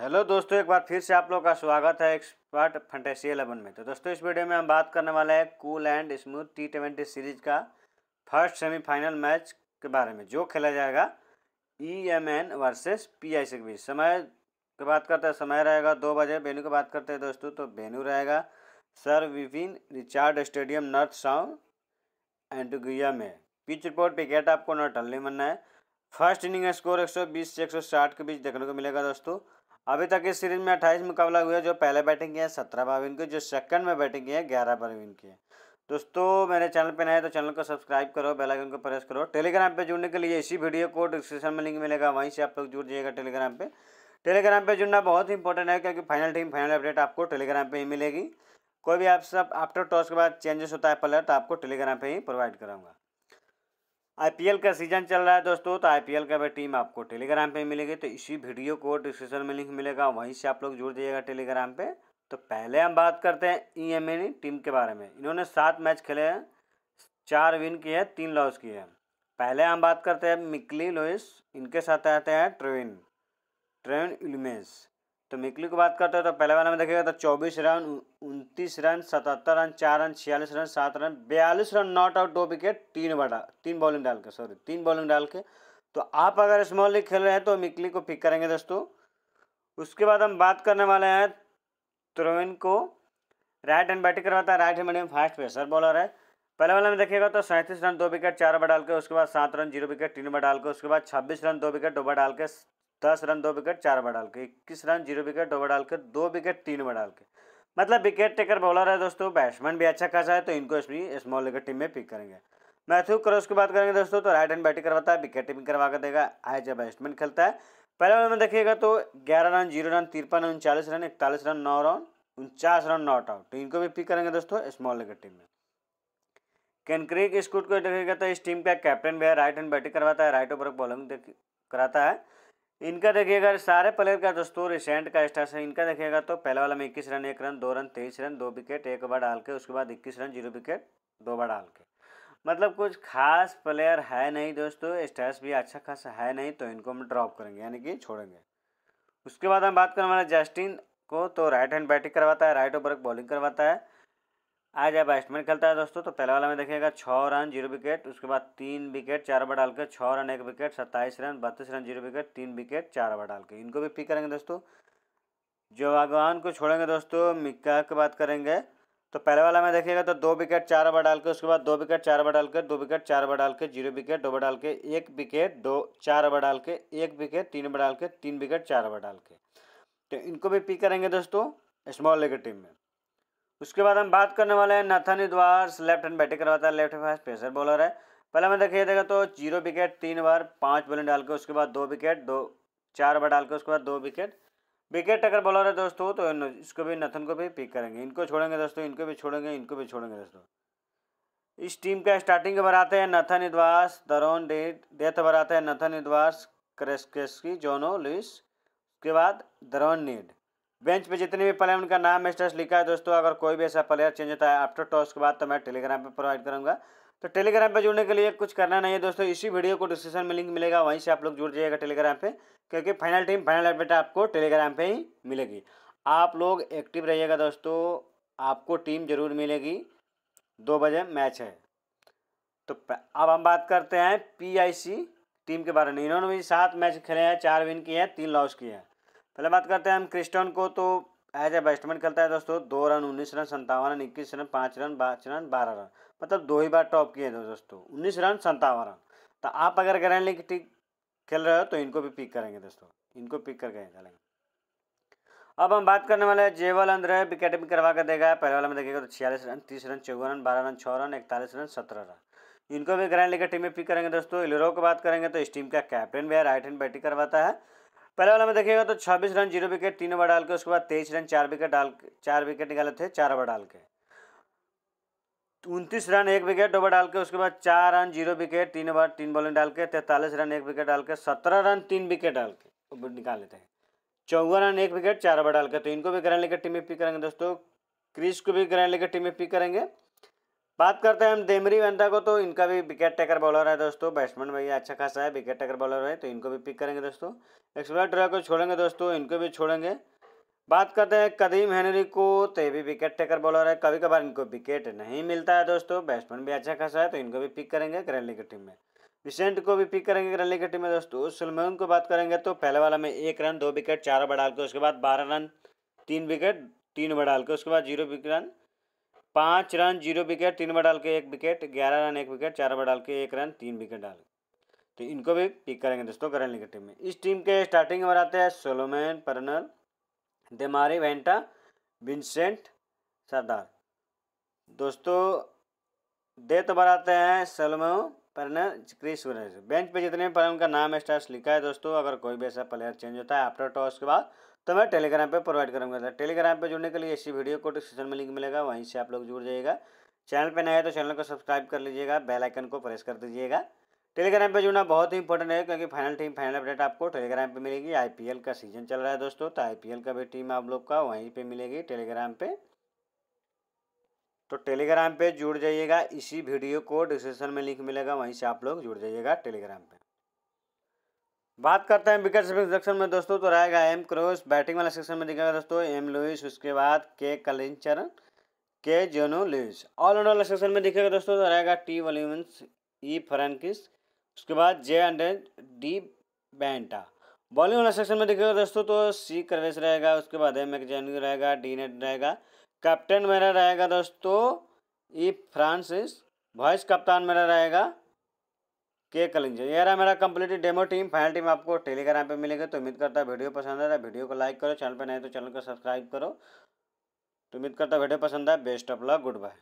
hello दोस्तों एक बार फिर से आप लोग का स्वागत है एक्सपर्ट फंटेसी एलेवन में तो दोस्तों इस वीडियो में हम बात करने वाले हैं cool and smooth T twenty series का फर्स्ट सेमीफाइनल मैच के बारे में जो खेला जाएगा E M N versus P I C के बीच समय की बात करते हैं समय रहेगा दो बजे वेन्यू की बात करते हैं दोस्तों तो वेन्यू रहेगा sir Vivian Richard stadium North Sound end में पिच रिपोर्ट विकेट आपको हल्ली बनना है फर्स्ट इनिंग स्कोर एक से एक के बीच देखने को मिलेगा दोस्तों अभी तक इस सीरीज में अट्ठाईस मुकाबला हुआ जो पहले बैटिंग किया है सत्रह विन की जो सेकंड में बैटिंग किया है ग्यारह विन की दोस्तों मेरे चैनल पर नए तो चैनल को सब्सक्राइब करो बेल आइकन को प्रेस करो टेलीग्राम पे जुड़ने के लिए इसी वीडियो को डिस्क्रिप्शन में लिंक मिलेगा वहीं से आप लोग जुड़ जाइएगा टेलीग्राम पे टेलीग्राम पे जुड़ना बहुत ही इंपॉर्टेंट है क्योंकि फाइनल टीम फाइनल अपडेट आपको टेलीग्राम पर ही मिलेगी कोई भी आप सब आफ्टर टॉस के बाद चेंजेस होता है पलट तो आपको टेलीग्राम पर ही प्रोवाइड कराऊंगा आईपीएल का सीजन चल रहा है दोस्तों तो आईपीएल का भी टीम आपको टेलीग्राम पे मिलेगी तो इसी वीडियो को डिस्क्रिप्शन में लिंक मिलेगा वहीं से आप लोग जुड़ जाइएगा टेलीग्राम पे तो पहले हम बात करते हैं ई e टीम के बारे में इन्होंने सात मैच खेले हैं चार विन किए हैं तीन लॉस किए हैं पहले हम बात करते हैं मिकली लोइस इनके साथ आते हैं ट्रेविन ट्रेविन इलमेस तो मिकली को बात करते हैं तो पहले बार में देखेगा तो चौबीस रन इकतीस रन सतहत्तर रन चार रन छियालीस रन सात रन बयालीस रन नॉट आउट दो विकेट तीन बड़ा तीन बॉलिंग डाल के सॉरी तीन बॉलिंग डाल के तो आप अगर स्मॉल लीग खेल रहे हैं तो मिकली को पिक करेंगे दोस्तों उसके बाद हम बात करने वाले हैं त्रोविन को राइट हैंड बैटिंग करवाता है right hand medium fast pacer bowler है पहले वाले में देखिएगा तो सैंतीस रन दो विकेट चार ओवर डाल के उसके बाद सात रन जीरो विकेट तीन ओवर डाल के उसके बाद छब्बीस रन दो विकेट ओवर डाल के दस रन दो विकेट चार ओवर डाल के इक्कीस रन जीरो विकेट ओवर डाल के दो विकेट तीन ओवर डाल के मतलब विकेट टेकर बॉलर है दोस्तों बैट्समैन भी अच्छा खासा है तो इनको इसमें स्मॉल लेकर टीम में पिक करेंगे मैथ्यू क्रॉस की बात करेंगे दोस्तों तो राइट हैंड बैटिंग करवाता है विकेट टीपिंग करवा कर देगा आए जब बैट्समैन खेलता है पहले ओवर में देखिएगा तो ग्यारह रन जीरो रन तिरपन रन उनचालीस रन इकतालीस रन नौ रन उनचास रन नॉट आउट तो इनको भी पिक करेंगे दोस्तों स्मॉल लेकर टीम में कैनक्रिक स्कूट को देखेगा तो इस टीम का कैप्टन भी है राइट हैंड बैटिंग करवाता है राइट ओवर बॉलिंग कराता है इनका देखिएगा सारे प्लेयर का दोस्तों रिसेंट का स्टार्स है इनका देखिएगा तो पहला वाला में इक्कीस रन एक रन दो रन तेईस रन दो विकेट एक बार डाल के उसके बाद इक्कीस रन जीरो विकेट दो बार डाल के मतलब कुछ खास प्लेयर है नहीं दोस्तों स्टार्स भी अच्छा खासा है नहीं तो इनको हम ड्रॉप करेंगे यानी कि छोड़ेंगे उसके बाद हम बात करें हमारा जस्टिन को तो राइट हैंड बैटिंग करवाता है राइट ओवर बॉलिंग करवाता है आज या बैट्समैन खेलता है दोस्तों तो पहले वाला में देखिएगा छः रन जीरो विकेट उसके बाद तीन विकेट चार ओवर डाल के छः रन एक विकेट सत्ताईस रन बत्तीस रन जीरो विकेट तीन विकेट चार ओवर डाल के इनको भी पिक करेंगे दोस्तों जो आगवान को छोड़ेंगे दोस्तों मिक्का की बात करेंगे तो पहले वाला में देखिएगा तो दो विकेट चार ओवर डाल के उसके बाद दो विकेट चार ओवर डाल के दो विकेट चार ओवर डाल के जीरो विकेट दो ओवर डाल के एक विकेट दो चार ओवर डाल के एक विकेट तीन ओवर डाल के तीन विकेट चार ओवर डाल के तो इनको भी पिक करेंगे दोस्तों स्मॉल लेग टीम में उसके बाद हम बात करने वाले हैं Nathan Edwards left hand batting करवाता है लेफ्ट फास्ट पेसर बॉलर है पहले मैं देखिए देखा तो जीरो विकेट तीन बार पाँच बॉलिंग डाल के उसके बाद दो विकेट दो चार बार डाल के उसके बाद दो विकेट विकेट टकर बॉलर है दोस्तों तो इसको भी नथन को भी पिक करेंगे इनको छोड़ेंगे दोस्तों इनको भी छोड़ेंगे इनको भी छोड़ेंगे दोस्तों इस टीम का स्टार्टिंग ओवर आते हैं नथन इद्वास दरोन डेट डेथ ओवर आते हैं नथन इद्वास क्रेस्केस्की जोनो लुइस उसके बाद दरोन नीड बेंच पे जितने भी प्लेयर उनका नाम स्टेस लिखा है दोस्तों अगर कोई भी ऐसा प्लेयर चेंज होता है आफ्टर टॉस के बाद तो मैं टेलीग्राम पे प्रोवाइड करूँगा तो टेलीग्राम पे जुड़ने के लिए कुछ करना नहीं है दोस्तों इसी वीडियो को डिस्क्रिप्शन में लिंक मिलेगा वहीं से आप लोग जुड़ जाइएगा टेलीग्राम पर क्योंकि फाइनल टीम फाइनल अपडेट आपको टेलीग्राम पर ही मिलेगी आप लोग एक्टिव रहिएगा दोस्तों आपको टीम जरूर मिलेगी दो बजे मैच है तो अब हम बात करते हैं पीआईसी टीम के बारे में इन्होंने भी सात मैच खेले हैं चार विन किए हैं तीन लॉस किए हैं पहले बात करते हैं हम क्रिस्टन को तो एज ए बैट्समैन खेलता है दोस्तों दो रन उन्नीस रन संतावन रन इक्कीस रन पाँच रन पाँच रन बारह रन मतलब दो ही बार टॉप किए थे दोस्तों उन्नीस रन संतावन रन तो आप अगर ग्रैंड लीग खेल रहे हो तो इनको भी पिक करेंगे दोस्तों इनको पिक करके खेलेंगे अब हम बात करने वाले हैं जेवल अंद्रे विकेट भी करवा कर देगा पहले वाला में देखेगा तो छियालीस रन तीस रन चौवन रन बारह रन छः रन इकतालीस रन सत्रह रन इनको भी ग्रैंड लीग टीम में पिक करेंगे दोस्तों इलेरो को बात करेंगे तो इस टीम का कैप्टन भी है राइट हैंड बैटिंग करवाता है पहले वाला में देखिएगा तो 26 रन जीरो विकेट तीन ओवर डाल के उसके बाद 23 रन चार विकेट डाल चार विकेट निकाले थे चार ओवर डाल के उनतीस रन एक विकेट ओवर डाल के उसके बाद चार रन जीरो विकेट तीन ओवर तीन बॉलिंग डाल के तैंतालीस रन एक विकेट डाल के सत्रह रन तीन विकेट डाल के निकाल लेते हैं चौवन रन एक विकेट चार ओवर डाल के तो इनको भी ग्रैंड लेकर टीम में पिक करेंगे दोस्तों क्रिस को भी ग्रैंड लेकर टीम में पिक करेंगे बात करते हैं हम देमरी वेंटा को तो इनका भी विकेट टेकर बॉलर है दोस्तों बैट्समैन भैया अच्छा खासा है विकेट टेकर बॉलर है तो इनको भी पिक करेंगे दोस्तों एक्सप्लोर ड्रा को छोड़ेंगे दोस्तों इनको भी छोड़ेंगे बात करते हैं कदीम हैनरी को तो ये भी विकेट टेकर बॉलर है कभी कभार इनको विकेट नहीं मिलता है दोस्तों बैट्समैन भी अच्छा खासा है तो इनको भी पिक करेंगे ग्रैली की टीम में विशेंट को भी पिक करेंगे ग्रैली की टीम में दोस्तों सुलमन को बात करेंगे तो पहले वाला में एक रन दो विकेट चार ओवर डाल के उसके बाद बारह रन तीन विकेट तीन ओवर डाल के उसके बाद जीरो विकेट रन पाँच रन जीरो विकेट तीन बार डाल के एक विकेट ग्यारह रन एक विकेट चार बार डाल के एक रन तीन विकेट डाल तो इनको भी पिक करेंगे दोस्तों करंट लीग टीम में इस टीम के स्टार्टिंग में आते हैं सोलोमैन पर्नल देमारी वेंटा विंसेंट सरदार दोस्तों दे तो बनाते हैं सलमो पर्नल क्रिस बेंच पे जितने पर उनका नाम स्टार्स लिखा है दोस्तों अगर कोई भी ऐसा प्लेयर चेंज होता है आफ्टर टॉस के बाद तो मैं टेलीग्राम पे प्रोवाइड करूँगा टेलीग्राम पे जुड़ने के लिए इसी वीडियो को डिस्क्रिप्शन में लिंक मिलेगा वहीं से आप लोग जुड़ जाइएगा चैनल पे नए हैं तो चैनल को सब्सक्राइब कर लीजिएगा बेल आइकन को प्रेस कर दीजिएगा टेलीग्राम पे जुड़ना बहुत ही इंपॉर्टेंट है क्योंकि फाइनल टीम फाइनल अपडेट आपको टेलीग्राम पर मिलेगी आई का सीजन चल रहा है दोस्तों तो आई का भी टीम आप लोग का वहीं पर मिलेगी टेलीग्राम पर तो टेलीग्राम पे जुड़ जाइएगा इसी वीडियो को डिस्क्रिप्शन में लिंक मिलेगा वहीं से आप लोग जुड़ जाइएगा टेलीग्राम पे बात करते हैं विकेट सेक्शन में दोस्तों तो रहेगा एम क्रोस बैटिंग वाला सेक्शन में दिखेगा दोस्तों एम लुइस उसके बाद के कलिंचर के जोनो लुइस ऑलराउंडर वाला सेक्शन में दिखेगा दोस्तों तो रहेगा टी वॉल्यूमस ई फ्रेंकिस उसके बाद जे एंड डी बैंटा बॉलिंग वाला सेक्शन में दिखेगा दोस्तों तो सी करवेस रहेगा उसके बाद एम एक्जैन्यू रहेगा डी नेट रहेगा कैप्टन मेरा रहेगा दोस्तों ई फ्रांसिस वाइस कप्तान मेरा रहेगा के कलिंग ये रहा मेरा complete demo team final team आपको टेलीग्राम पे मिलेगा तो उम्मीद करता है वीडियो पसंद आया वीडियो को लाइक करो चैनल पे नहीं तो चैनल को सब्सक्राइब करो तो उम्मीद करता वीडियो पसंद आया best of luck good bye